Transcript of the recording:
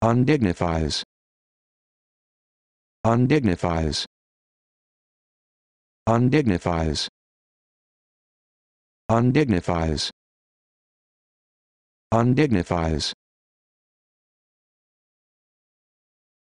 undignifies undignifies undignifies undignifies undignifies